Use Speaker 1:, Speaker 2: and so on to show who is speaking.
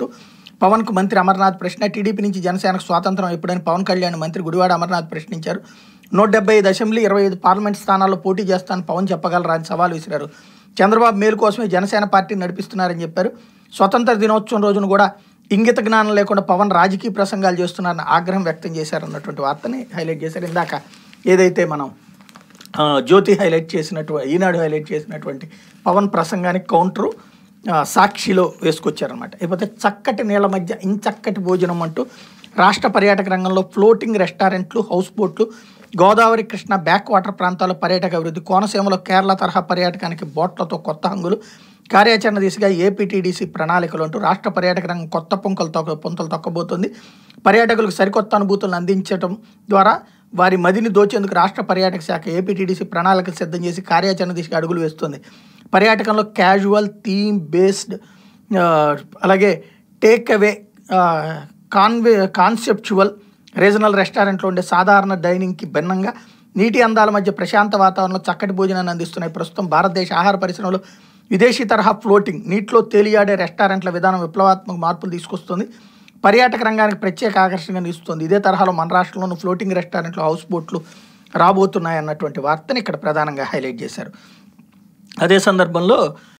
Speaker 1: అంటూ పవన్కు మంత్రి అమర్నాథ్ ప్రశ్న టీడీపీ నుంచి జనసేనకు స్వాతంత్రం ఎప్పుడని పవన్ కళ్యాణ్ మంత్రి గుడివాడ అమర్నాథ్ ప్రశ్నించారు నూట డెబ్బై ఐదు అసెంబ్లీ ఇరవై ఐదు పార్లమెంట్ స్థానాల్లో పోటీ చేస్తానని పవన్ చెప్పగలరా అని సవాల్ విసిరారు చంద్రబాబు మేలు కోసమే జనసేన పార్టీని నడిపిస్తున్నారని చెప్పారు స్వతంత్ర దినోత్సవం రోజున కూడా ఇంగిత జ్ఞానం లేకుండా పవన్ రాజకీయ ప్రసంగాలు చేస్తున్నారని ఆగ్రహం వ్యక్తం చేశారు అన్నటువంటి వార్తని హైలైట్ చేశారు ఇందాక ఏదైతే మనం జ్యోతి హైలైట్ చేసినటువంటి ఈనాడు హైలైట్ చేసినటువంటి పవన్ ప్రసంగానికి కౌంటరు సాక్షిలో వేసుకొచ్చారనమాట లేకపోతే చక్కటి నీళ్ళ మధ్య ఇంచక్కటి భోజనం అంటూ రాష్ట్ర పర్యాటక రంగంలో ఫ్లోటింగ్ రెస్టారెంట్లు హౌస్ బోట్లు గోదావరి కృష్ణ బ్యాక్ వాటర్ ప్రాంతాల్లో పర్యాటక అభివృద్ధి కోనసీమలో కేరళ తరహా పర్యాటకానికి బోట్లతో కొత్త హంగులు కార్యాచరణ దిశగా ఏపీటీడీసీ ప్రణాళికలు అంటూ రాష్ట్ర పర్యాటక రంగం కొత్త పొంకలు తొక్క పొంతలు తొక్కబోతుంది పర్యాటకులకు సరికొత్త అనుభూతులను అందించడం ద్వారా వారి మదిని దోచేందుకు రాష్ట్ర పర్యాటక శాఖ ఏపీటీడీసీ ప్రణాళికలు సిద్ధం చేసి కార్యాచరణ దిశగా అడుగులు వేస్తుంది పర్యాటకంలో క్యాజువల్ థీమ్ బేస్డ్ అలాగే టేక్ అవే కాన్వే కాన్సెప్చువల్ రీజనల్ రెస్టారెంట్లో ఉండే సాధారణ డైనింగ్కి భిన్నంగా నీటి అందాల మధ్య ప్రశాంత వాతావరణంలో చక్కటి భోజనాన్ని అందిస్తున్నాయి ప్రస్తుతం భారతదేశ ఆహార పరిశ్రమలో విదేశీ తరహా ఫ్లోటింగ్ నీటిలో తేలియాడే రెస్టారెంట్ల విధానం విప్లవాత్మక మార్పులు తీసుకొస్తుంది పర్యాటక రంగానికి ప్రత్యేక ఆకర్షణగా నిలుస్తుంది ఇదే తరహాలో మన రాష్ట్రంలోనూ ఫ్లోటింగ్ రెస్టారెంట్లు హౌస్ బోట్లు రాబోతున్నాయి అన్నటువంటి వార్తను ఇక్కడ ప్రధానంగా హైలైట్ చేశారు అదే సందర్భంలో